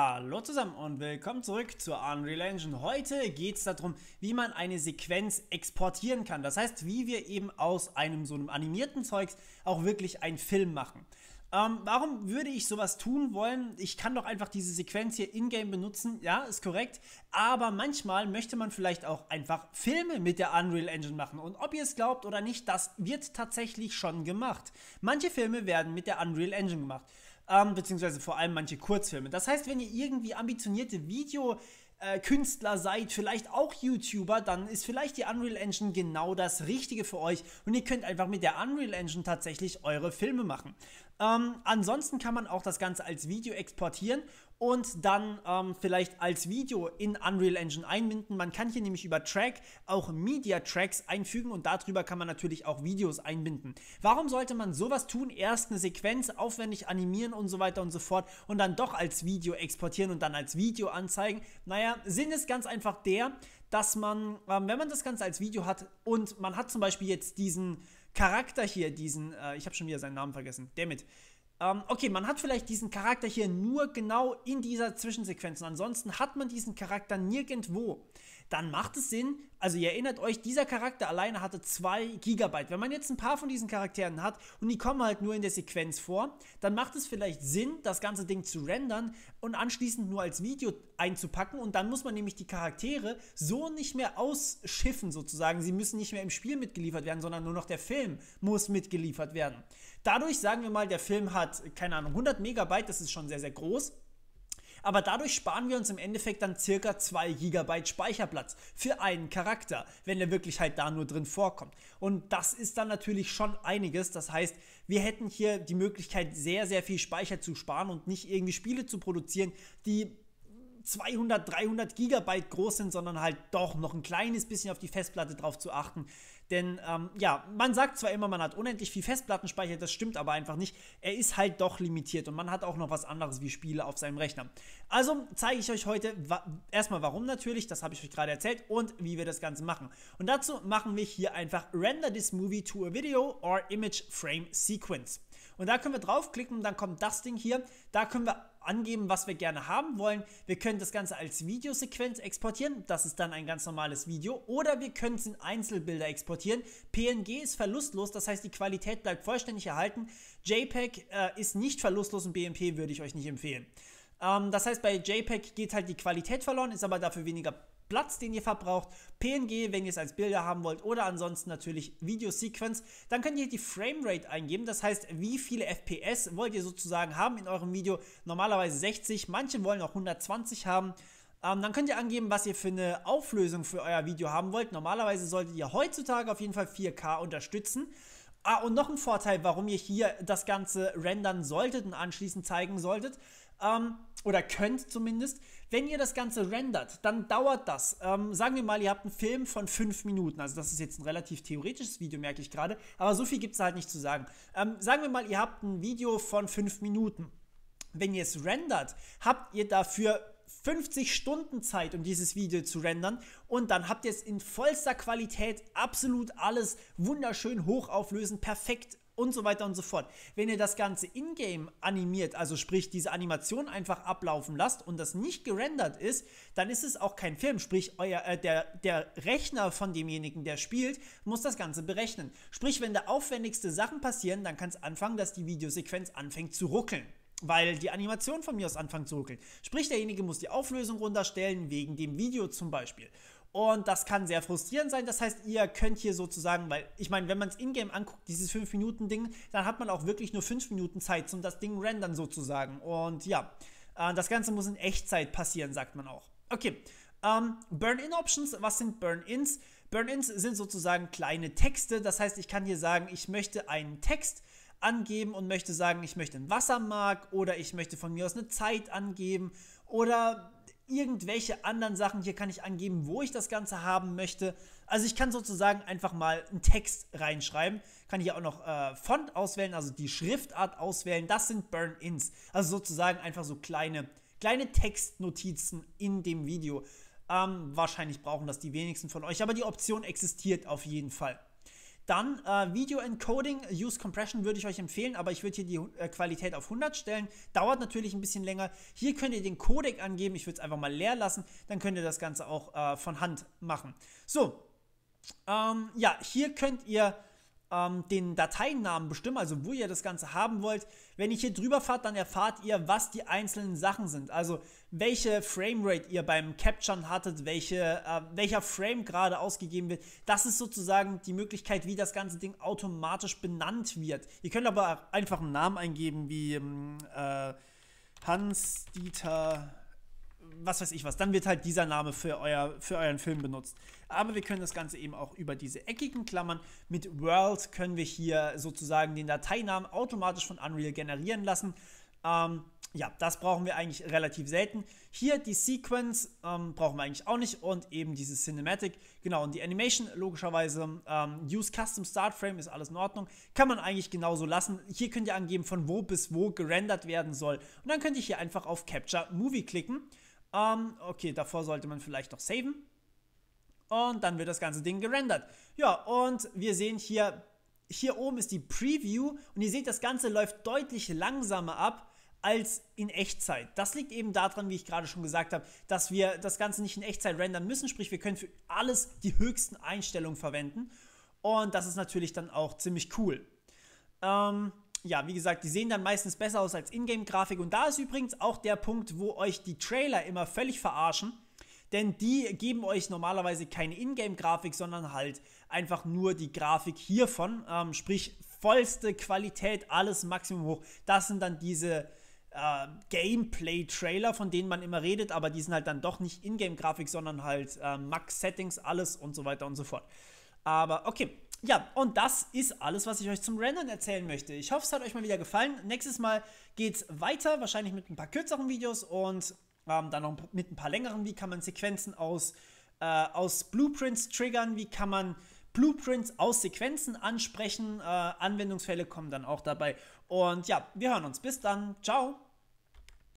Hallo zusammen und willkommen zurück zur Unreal Engine. Heute geht es darum, wie man eine Sequenz exportieren kann. Das heißt, wie wir eben aus einem so einem animierten Zeugs auch wirklich einen Film machen. Ähm, warum würde ich sowas tun wollen? Ich kann doch einfach diese Sequenz hier in-game benutzen, ja, ist korrekt. Aber manchmal möchte man vielleicht auch einfach Filme mit der Unreal Engine machen. Und ob ihr es glaubt oder nicht, das wird tatsächlich schon gemacht. Manche Filme werden mit der Unreal Engine gemacht ähm, beziehungsweise vor allem manche Kurzfilme. Das heißt, wenn ihr irgendwie ambitionierte Videokünstler seid, vielleicht auch YouTuber, dann ist vielleicht die Unreal Engine genau das Richtige für euch und ihr könnt einfach mit der Unreal Engine tatsächlich eure Filme machen. Ähm, ansonsten kann man auch das Ganze als Video exportieren und dann ähm, vielleicht als Video in Unreal Engine einbinden. Man kann hier nämlich über Track auch Media Tracks einfügen und darüber kann man natürlich auch Videos einbinden. Warum sollte man sowas tun? Erst eine Sequenz aufwendig animieren und so weiter und so fort und dann doch als Video exportieren und dann als Video anzeigen? Naja, Sinn ist ganz einfach der, dass man, ähm, wenn man das Ganze als Video hat und man hat zum Beispiel jetzt diesen Charakter hier, diesen, äh, ich habe schon wieder seinen Namen vergessen, damit. Ähm, okay, man hat vielleicht diesen Charakter hier nur genau in dieser Zwischensequenz und ansonsten hat man diesen Charakter nirgendwo dann macht es Sinn, also ihr erinnert euch, dieser Charakter alleine hatte 2 Gigabyte. Wenn man jetzt ein paar von diesen Charakteren hat und die kommen halt nur in der Sequenz vor, dann macht es vielleicht Sinn, das ganze Ding zu rendern und anschließend nur als Video einzupacken und dann muss man nämlich die Charaktere so nicht mehr ausschiffen sozusagen. Sie müssen nicht mehr im Spiel mitgeliefert werden, sondern nur noch der Film muss mitgeliefert werden. Dadurch sagen wir mal, der Film hat, keine Ahnung, 100 Megabyte, das ist schon sehr, sehr groß aber dadurch sparen wir uns im Endeffekt dann circa 2 GB Speicherplatz für einen Charakter, wenn der wirklich halt da nur drin vorkommt. Und das ist dann natürlich schon einiges. Das heißt, wir hätten hier die Möglichkeit, sehr, sehr viel Speicher zu sparen und nicht irgendwie Spiele zu produzieren, die 200, 300 Gigabyte groß sind, sondern halt doch noch ein kleines bisschen auf die Festplatte drauf zu achten. Denn ähm, ja, man sagt zwar immer, man hat unendlich viel Festplattenspeicher, das stimmt aber einfach nicht. Er ist halt doch limitiert und man hat auch noch was anderes wie Spiele auf seinem Rechner. Also zeige ich euch heute wa erstmal warum natürlich, das habe ich euch gerade erzählt und wie wir das Ganze machen. Und dazu machen wir hier einfach Render this movie to a video or image frame sequence. Und da können wir draufklicken und dann kommt das Ding hier. Da können wir angeben, was wir gerne haben wollen. Wir können das Ganze als Videosequenz exportieren. Das ist dann ein ganz normales Video. Oder wir können es in Einzelbilder exportieren. PNG ist verlustlos, das heißt, die Qualität bleibt vollständig erhalten. JPEG äh, ist nicht verlustlos und BMP würde ich euch nicht empfehlen. Ähm, das heißt, bei JPEG geht halt die Qualität verloren, ist aber dafür weniger Platz, den ihr verbraucht, PNG, wenn ihr es als Bilder haben wollt oder ansonsten natürlich Video Sequence. Dann könnt ihr die Frame Rate eingeben, das heißt, wie viele FPS wollt ihr sozusagen haben in eurem Video. Normalerweise 60, manche wollen auch 120 haben. Ähm, dann könnt ihr angeben, was ihr für eine Auflösung für euer Video haben wollt. Normalerweise solltet ihr heutzutage auf jeden Fall 4K unterstützen. Ah, und noch ein Vorteil, warum ihr hier das Ganze rendern solltet und anschließend zeigen solltet, ähm, oder könnt zumindest, wenn ihr das Ganze rendert, dann dauert das. Ähm, sagen wir mal, ihr habt einen Film von 5 Minuten. Also das ist jetzt ein relativ theoretisches Video, merke ich gerade. Aber so viel gibt es halt nicht zu sagen. Ähm, sagen wir mal, ihr habt ein Video von 5 Minuten. Wenn ihr es rendert, habt ihr dafür 50 Stunden Zeit, um dieses Video zu rendern und dann habt ihr es in vollster Qualität, absolut alles wunderschön hochauflösend, perfekt und so weiter und so fort. Wenn ihr das Ganze in-game animiert, also sprich diese Animation einfach ablaufen lasst und das nicht gerendert ist, dann ist es auch kein Film. Sprich, euer, äh, der, der Rechner von demjenigen, der spielt, muss das Ganze berechnen. Sprich, wenn da aufwendigste Sachen passieren, dann kann es anfangen, dass die Videosequenz anfängt zu ruckeln weil die Animation von mir aus anfängt zu ruckeln. Sprich, derjenige muss die Auflösung runterstellen, wegen dem Video zum Beispiel. Und das kann sehr frustrierend sein. Das heißt, ihr könnt hier sozusagen, weil ich meine, wenn man es in-game anguckt, dieses 5-Minuten-Ding, dann hat man auch wirklich nur 5 Minuten Zeit, zum das Ding rendern sozusagen. Und ja, äh, das Ganze muss in Echtzeit passieren, sagt man auch. Okay, ähm, Burn-In-Options, was sind Burn-Ins? Burn-Ins sind sozusagen kleine Texte. Das heißt, ich kann hier sagen, ich möchte einen Text angeben und möchte sagen, ich möchte einen Wassermark oder ich möchte von mir aus eine Zeit angeben oder irgendwelche anderen Sachen. Hier kann ich angeben, wo ich das Ganze haben möchte. Also ich kann sozusagen einfach mal einen Text reinschreiben, kann hier auch noch äh, Font auswählen, also die Schriftart auswählen. Das sind Burn-ins, also sozusagen einfach so kleine kleine Textnotizen in dem Video. Ähm, wahrscheinlich brauchen das die wenigsten von euch, aber die Option existiert auf jeden Fall. Dann äh, Video Encoding, Use Compression würde ich euch empfehlen, aber ich würde hier die äh, Qualität auf 100 stellen. Dauert natürlich ein bisschen länger. Hier könnt ihr den Codec angeben. Ich würde es einfach mal leer lassen. Dann könnt ihr das Ganze auch äh, von Hand machen. So, ähm, ja, hier könnt ihr ähm, den Dateinamen bestimmen, also wo ihr das Ganze haben wollt. Wenn ihr hier drüber fahrt, dann erfahrt ihr, was die einzelnen Sachen sind. Also welche Framerate ihr beim Capturen hattet, welche, äh, welcher Frame gerade ausgegeben wird. Das ist sozusagen die Möglichkeit, wie das ganze Ding automatisch benannt wird. Ihr könnt aber einfach einen Namen eingeben wie ähm, äh, Hans-Dieter was weiß ich was, dann wird halt dieser Name für, euer, für euren Film benutzt. Aber wir können das Ganze eben auch über diese eckigen Klammern. Mit World können wir hier sozusagen den Dateinamen automatisch von Unreal generieren lassen. Ähm, ja, das brauchen wir eigentlich relativ selten. Hier die Sequence ähm, brauchen wir eigentlich auch nicht und eben diese Cinematic. Genau, und die Animation logischerweise. Ähm, Use Custom Start Frame ist alles in Ordnung. Kann man eigentlich genauso lassen. Hier könnt ihr angeben, von wo bis wo gerendert werden soll. Und dann könnt ihr hier einfach auf Capture Movie klicken. Ähm, okay, davor sollte man vielleicht noch saven. Und dann wird das ganze Ding gerendert. Ja, und wir sehen hier, hier oben ist die Preview und ihr seht, das Ganze läuft deutlich langsamer ab als in Echtzeit. Das liegt eben daran, wie ich gerade schon gesagt habe, dass wir das Ganze nicht in Echtzeit rendern müssen, sprich wir können für alles die höchsten Einstellungen verwenden und das ist natürlich dann auch ziemlich cool. Ähm, ja, wie gesagt, die sehen dann meistens besser aus als Ingame-Grafik. Und da ist übrigens auch der Punkt, wo euch die Trailer immer völlig verarschen. Denn die geben euch normalerweise keine Ingame-Grafik, sondern halt einfach nur die Grafik hiervon. Ähm, sprich, vollste Qualität, alles Maximum hoch. Das sind dann diese äh, Gameplay-Trailer, von denen man immer redet, aber die sind halt dann doch nicht Ingame-Grafik, sondern halt äh, Max-Settings, alles und so weiter und so fort. Aber okay, ja, und das ist alles, was ich euch zum Rendern erzählen möchte. Ich hoffe, es hat euch mal wieder gefallen. Nächstes Mal geht's weiter, wahrscheinlich mit ein paar kürzeren Videos und ähm, dann noch mit ein paar längeren. Wie kann man Sequenzen aus, äh, aus Blueprints triggern? Wie kann man Blueprints aus Sequenzen ansprechen? Äh, Anwendungsfälle kommen dann auch dabei. Und ja, wir hören uns. Bis dann. Ciao.